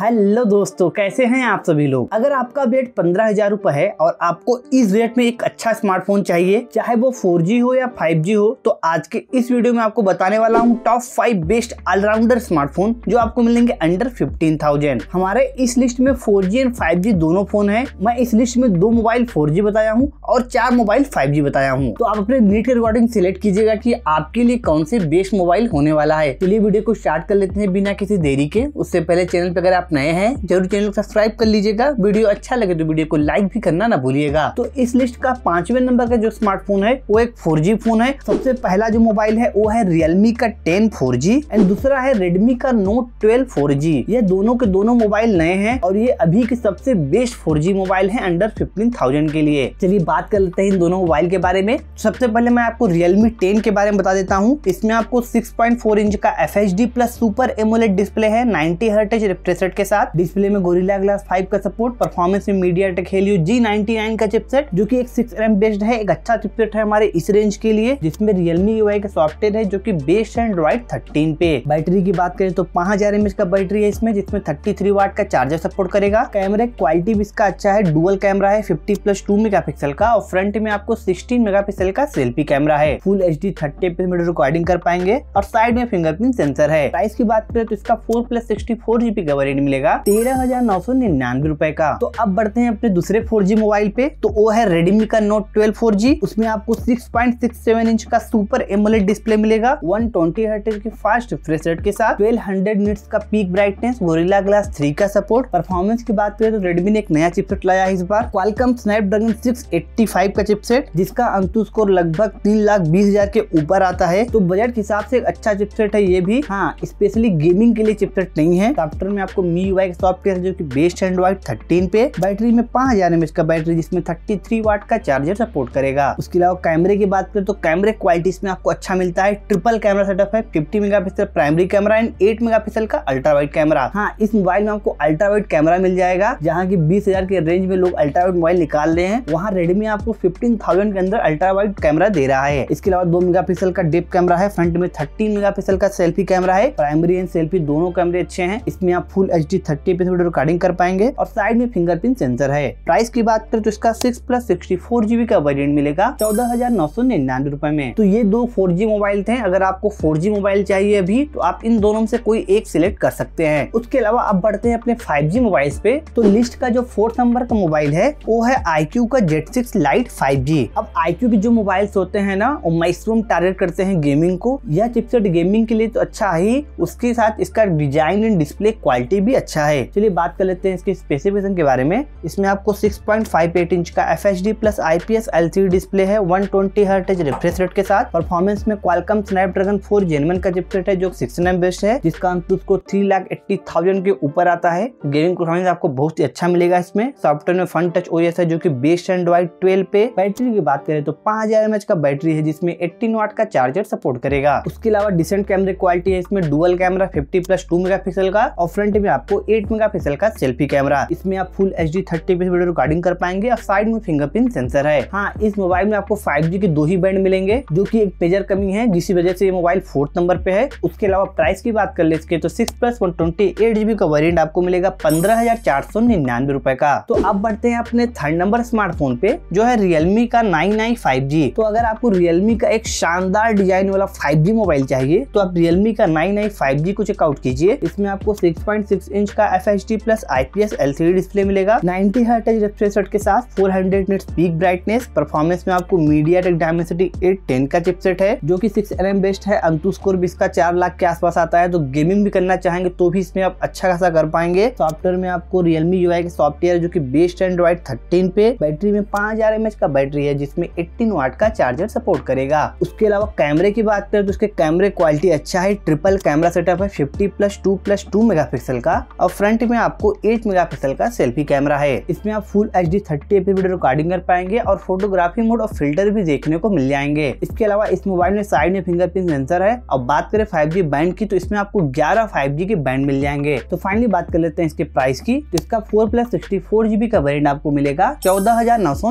hello दोस्तों कैसे हैं आप सभी लोग अगर आपका वेट पंद्रह हजार रूपए है और आपको इस रेट में एक अच्छा स्मार्टफोन चाहिए चाहे वो 4G हो या 5G हो तो आज के इस वीडियो में आपको बताने वाला हूँ top five best allrounder smartphone जो आपको मिलेंगे अंडर फिफ्टीन थाउजेंड हमारे इस लिस्ट में four G and five G दोनों फोन है मैं इस लिस्ट में दो मोबाइल फोर जी बताया हूँ और चार मोबाइल फाइव जी बताया हूँ तो आप अपने नीट के रिकॉर्डिंग सिलेक्ट कीजिएगा की आपके लिए कौन से बेस्ट मोबाइल होने वाला है चलिए वीडियो को स्टार्ट कर लेते हैं बिना किसी देरी के उससे पहले चैनल पर अगर आप नए हैं जरूर चैनल सब्सक्राइब कर लीजिएगा वीडियो अच्छा लगे तो वीडियो को लाइक भी करना ना भूलिएगा तो इस लिस्ट का पांचवें नंबर का जो स्मार्टफोन है वो एक फोर फोन है सबसे पहला जो मोबाइल है वो है रियलमी का टेन फोर एंड दूसरा है रेडमी का नोट ट्वेल्व फोर ये दोनों के दोनों मोबाइल नए हैं और ये अभी के सबसे बेस्ट फोर मोबाइल है अंडर फिफ्टीन थाउजेंड के लिए चलिए बात कर लेते हैं इन दोनों मोबाइल के बारे में सबसे पहले मैं आपको रियलमी टेन के बारे में बता देता हूँ इसमें आपको सिक्स इंच का F plus super AMOLED display है नाइनटी हर्टेज रिफ्रेश के साथ डिस्प्ले में गोरिला ग्लास फाइव का सपोर्ट परफॉर्मेंस में मीडिया टेक हेलियो जी का चिपसेट जो की एक सिक्स एम बेस्ड है एक अच्छा चिपसेट है हमारे इस रेंज के लिए जिसमें रियलमी यू का सॉफ्टवेयर है जो की बेस्ट एंड थर्टीन पे बैटरी की बात करें तो पांच हजार एम का बैटरी है इसमें जिसमें थर्टी थ्री वाट का चार्जर सपोर्ट करेगा कैमरे क्वालिटी भी इसका अच्छा है डुअल कैमरा है फिफ्टी प्लस टू मेगा का और फ्रंट में आपको सिक्सटीन मेगा का सेल्फी कैमरा है full H D thirty recording कर पाएंगे और साइड में फिंगरप्रिंट सेंसर है प्राइस की बात करें तो इसका four plus sixty four GB rate मिलेगा तेरह हजार नौ सौ निन्यानवे रूपए का तो अब बढ़ते हैं अपने दूसरे फोर जी मोबाइल पे तो वो है रेडमी का नोट ट्वेल्व फोर जी उसमें आपको six point six seven inch का सुपर एमोलेट डिस्प्ले मिलेगा वन ट्वेंटी हर्टेज की फास्ट रिफ्रेश रेट के साथ ट्वेल्व हंड्रेड मिनट्स का peak brightness Gorilla glass three का सपोर्ट परफॉर्मेंस की बात करें तो रेडमी ने एक नया चिपसेट लाया इस बार Qualcomm Snapdragon six eighty five का चिपसेट जिसका अंतु स्कोर लगभग तीन लाख बीस हजार के ऊपर आता है तो बजट के हिसाब से एक अच्छा चिपसेट है ये भी हाँ स्पेशली गेमिंग के लिए चिपसेट नहीं है कॉम्प्यूटर में आपको मी वाई का जो कि बेस्ट एंड्रॉइड थर्टीन पे बैटरी में पांच हजार एम का बैटरी जिसमें थर्टी थ्री वाट का चार्जर सपोर्ट करेगा उसके अलावा कैमरे की बात करें तो कैमरे क्वालिटी इसमें आपको अच्छा मिलता है ट्रिपल कैमरा सेटअप है fifty mega primary camera and eight mega का अल्ट्रा वाइट कैमरा हाँ इस मोबाइल में आपको अल्ट्रा वाइट कैमरा मिल जाएगा जहाँ की बीस के रेंज में लोग अल्ट्रा वाइट मोबाइल निकाल रहे हैं वहाँ रेडमी आपको फिफ्टीन के अंदर अल्ट्रा वाइट कैमरा दे रहा है इसके अलावा दो मेगा का डेप कैमरा है फ्रंट में थर्टीन मेगा का सेल्फी कैमरा है प्राइमरी एंड सेल्फी दोनों कैमरे अच्छे हैं इसमें आप फुल एच डी थर्टी पे रिकॉर्डिंग कर पाएंगे और साइड में फिंगरप्रिंट सेंसर है प्राइस की बात करें तो इसका six plus sixty four GB का वेरियंट मिलेगा चौदह हजार नौ सौ निन्यानवे रूपए में तो ये दो फोर जी मोबाइल थे अगर आपको फोर जी मोबाइल चाहिए अभी तो आप इन दोनों से कोई एक सिलेक्ट कर सकते हैं उसके अलावा आप बढ़ते हैं अपने फाइव जी मोबाइल पे तो लिस्ट का जो फोर्थ नंबर का मोबाइल है वो है आई क्यू का Z six lite five G अब आई क्यू के जो मोबाइल होते हैं ना वो मैक्सिमम टारगेट करते हैं गेमिंग को यह चिपसेट गेमिंग के लिए तो अच्छा ही उसके साथ इसका डिजाइन एंड डिस्प्ले क्वालिटी भी भी अच्छा है चलिए बात कर लेते हैं इसके स्पेसिफिकेशन के बारे में इसमें आपको 6.58 इंच का F H D plus I P S L C display है one twenty hertz refresh rate के साथ परफॉर्मेंस में Qualcomm snap Snapdragon four gen one का चिपसेट है जो सिक्स एम बेस्ट है जिसका अंत उसको थ्री लाख एट्टी थाउजेंड के ऊपर आता है गेमिंग परफॉर्मेंस आपको बहुत ही अच्छा मिलेगा इसमें सॉफ्टवेयर में फ्रंट टच ओएस है जो की बेस्ट एंड्रॉइड ट्वेल्व पे बैटरी की बात करें तो पांच हजार एमएच का बैटरी है जिसमें एट्टीन वाट का चार्जर सपोर्ट करेगा उसके अलावा डिसेंट कैमरे क्वालिटी है इसमें dual camera fifty plus two mega का और फ्रंट में आपको एट मेगा का सेल्फी कैमरा इसमें आप full H D thirty video recording कर पाएंगे और साइड में फिंगरप्रिंट सेंसर है हाँ इस मोबाइल में आपको फाइव के दो ही बैंड मिलेंगे जो की एक पेजर कमी है जिसकी वजह से ये मोबाइल फोर्थ नंबर पे है उसके अलावा प्राइस की बात कर ले इसके तो six plus one twenty eight GB का वेरियंट आपको मिलेगा पंद्रह हजार चार सौ निन्यानवे रूपए का तो अब बढ़ते हैं अपने थर्ड नंबर स्मार्टफोन पे जो है रियलमी का नाइन नाइन फाइव जी तो अगर आपको रियलमी का एक शानदार डिजाइन वाला फाइव जी मोबाइल चाहिए तो आप रियलमी का नाइन नाइन फाइव जी को चेकआउट कीजिए इसमें आपको सिक्स पॉइंट सिक्स इंच का F H D plus I P S C D display मिलेगा नाइनटी हर्ट रिफ्रेश रेट के साथ four hundred nits peak brightness performance में आपको MediaTek Dimensity eight ten का चिपसेट है जो की सिक्स एम बेस्ट है अंतु स्कोर भी इसका चार लाख के आसपास आता है तो गेमिंग भी करना चाहेंगे तो भी इसमें आप अच्छा खासा कर पाएंगे सॉफ्टवेयर में आपको रियलमी यू के सॉफ्टवेयर जो की बेस्ट एंड्रॉइड थर्टीन पे बैटरी में पांच हजार एम का बैटरी है जिसमें एट्टीन वाट का चार्जर सपोर्ट करेगा उसके अलावा कैमरे की बात करें तो उसके कैमरे क्वालिटी अच्छा है ट्रिपल कैमरा सेटअप है fifty plus two plus two mega का आएगा और फ्रंट में आपको 8 मेगापिक्सल का सेल्फी कैमरा है इसमें आप full H D thirty video recording कर पाएंगे और फोटोग्राफी मोड और फिल्टर भी देखने को मिल जाएंगे इसके अलावा इस मोबाइल में साइड में फिंगरप्रिंट सेंसर है और बात करें फाइव बैंड की तो इसमें आपको ग्यारह फाइव के बैंड मिल जाएंगे तो फाइनली बात कर लेते हैं इसके प्राइस की तो इसका four plus sixty four GB का वेरियंट आपको मिलेगा चौदह हजार नौ सौ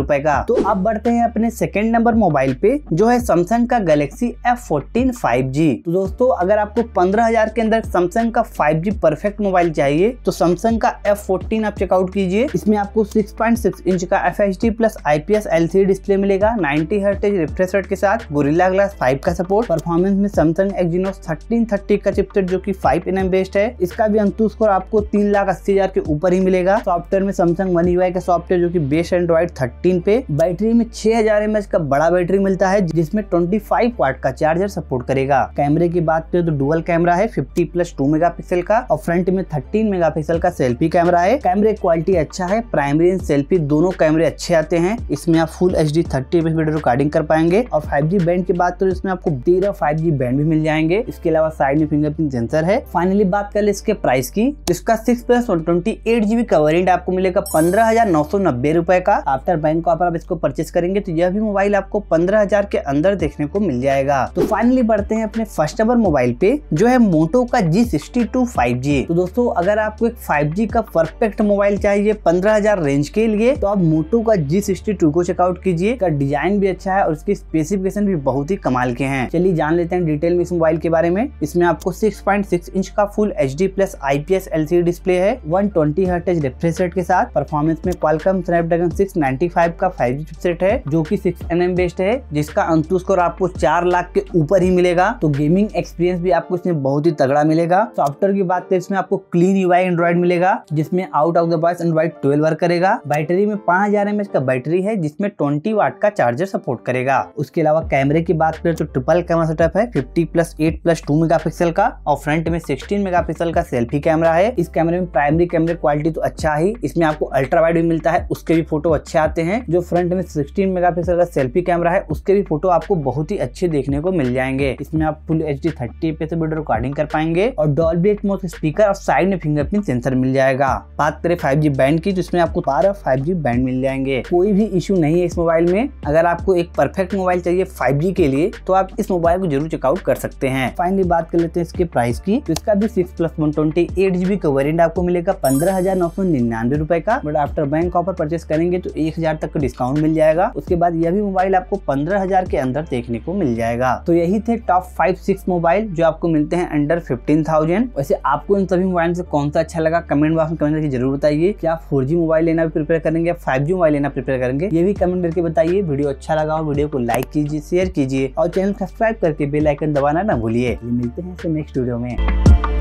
रूपए का तो अब बढ़ते हैं अपने सेकेंड नंबर मोबाइल पे जो है सैमसंग का Galaxy F fourteen five G तो दोस्तों अगर आपको पंद्रह हजार के अंदर सैमसंग का five G perfect perfect mobile चाहिए तो सैमसंग का एफ आप चेकआउट कीजिए इसमें आपको 6.6 इंच का F H D plus I P S L C display मिलेगा नाइनटी हर्टेज रिफ्रेश रेट के साथ गोरिल्ला ग्लास फाइव का सपोर्ट परफॉर्मेंस में सैमसंग एक्जीनोस थर्टी का चिपसेट जो फाइव एन एम बेस्ड है इसका भी अंतु स्कोर आपको तीन लाख अस्सी हजार के ऊपर ही मिलेगा सॉफ्टवेयर में सैमसंग वन यूआई का सॉफ्टवेयर जो की बेस्ट एंड्रॉइड थर्टीन पे बैटरी में छह हजार का बड़ा बैटरी मिलता है जिसमें ट्वेंटी फाइव वाट का चार्जर सपोर्ट करेगा कैमरे की बात करें तो डुअल कैमरा है फिफ्टी प्लस मेगा पिक्सल का और फ्रंट में 13 मेगापिक्सल का सेल्फी कैमरा है कैमरे क्वालिटी अच्छा है प्राइमरी एंड सेल्फी दोनों कैमरे अच्छे आते हैं इसमें आप full H D thirty recording कर पाएंगे और फाइव जी बैंड की बात करें इसमें आपको तेरह फाइव जी बैंड भी मिल जाएंगे इसके अलावा साइड में फिंगरप्रिंट सेंसर है फाइनली बात कर ले इसके प्राइस की तो इसका six plus one twenty eight GB का आपको मिलेगा पंद्रह हजार नौ सौ नब्बे रुपए का आफ्टर बैंक ऑफर आप इसको परचेस करेंगे तो यह भी मोबाइल आपको पंद्रह हजार के अंदर देखने को मिल जाएगा तो फाइनली बढ़ते हैं अपने फर्स्ट नंबर मोबाइल पे जो है मोटो का G sixty two five G चाहिए तो दोस्तों अगर आपको एक 5G का परफेक्ट मोबाइल चाहिए पंद्रह हजार रेंज के लिए तो आप मोटो का जी सिक्सटी टू को चेकआउट कीजिए डिजाइन भी अच्छा है और इसके स्पेसिफिकेशन भी बहुत ही कमाल के हैं चलिए जान लेते हैं डिटेल में इस मोबाइल के बारे में इसमें आपको सिक्स पॉइंट सिक्स इंच का full H D plus I P S L C display है वन ट्वेंटी हर्ट रेट के साथ परफॉर्मेंस में क्वालकम स्नैपड्रैगन सिक्स फाइव का फाइव जी सेट है जो की सिक्स एन एम बेस्ड है जिसका अंतु स्कोर आपको चार लाख के ऊपर ही मिलेगा तो गेमिंग एक्सपीरियंस भी आपको इसमें बहुत ही तगड़ा मिलेगा सॉफ्टवेयर तो की बात करें इसमें आपको क्लीन यूआई एंड्रॉइड मिलेगा जिसमें out of the box Android twelve work करेगा बैटरी में पांच हजार एम का बैटरी है जिसमें ट्वेंटी वाट का चार्जर सपोर्ट करेगा उसके अलावा कैमरे की बात करें तो ट्रिपल कैमरा सेटअप है fifty plus eight plus two mega का और फ्रंट में सिक्सटीन मेगा का सेल्फी कैमरा है इस कैमरे में प्राइमरी कैमरे क्वालिटी तो अच्छा ही इसमें आपको अल्ट्रा वाइड भी मिलता है उसके भी फोटो अच्छे आते हैं जो फ्रंट में सिक्सटीन मेगा का सेल्फी कैमरा है उसके भी फोटो आपको बहुत ही अच्छे देखने को मिल जाएंगे इसमें आप फुल एच डी थर्टी पे से वीडियो रिकॉर्डिंग कर पाएंगे और डॉल्बी एटमोस स्पीकर स्पीकर और साइड में फिंगरप्रिंट सेंसर मिल जाएगा बात करें फाइव बैंड की तो इसमें आपको बारह फाइव बैंड मिल जाएंगे कोई भी इशू नहीं है इस मोबाइल में अगर आपको एक परफेक्ट मोबाइल चाहिए फाइव के लिए तो आप इस मोबाइल को जरूर चेकआउट कर सकते हैं फाइनली बात कर लेते हैं इसके प्राइस की तो इसका भी six plus one twenty eight GB का वेरियंट आपको मिलेगा पंद्रह हजार नौ सौ निन्यानवे रुपए का but after bank offer purchase करेंगे तो एक हजार तक का डिस्काउंट मिल जाएगा उसके बाद यह भी मोबाइल आपको पंद्रह हजार के अंदर देखने को मिल जाएगा तो यही थे टॉप फाइव सिक्स मोबाइल जो आपको मिलते हैं अंडर फिफ्टीन थाउजेंड वैसे आपको इन उन सभी मोबाइल में से कौन सा अच्छा लगा कमेंट बॉक्स में कमेंट करके जरूर बताइए कि आप फोर मोबाइल लेना भी प्रिपेयर करेंगे या फाइव मोबाइल लेना प्रिपेयर करेंगे ये भी कमेंट करके बताइए वीडियो अच्छा लगा हो वीडियो को लाइक कीजिए शेयर कीजिए और चैनल सब्सक्राइब करके बेलाइकन दबाना ना भूलिए मिलते हैं नेक्स्ट वीडियो में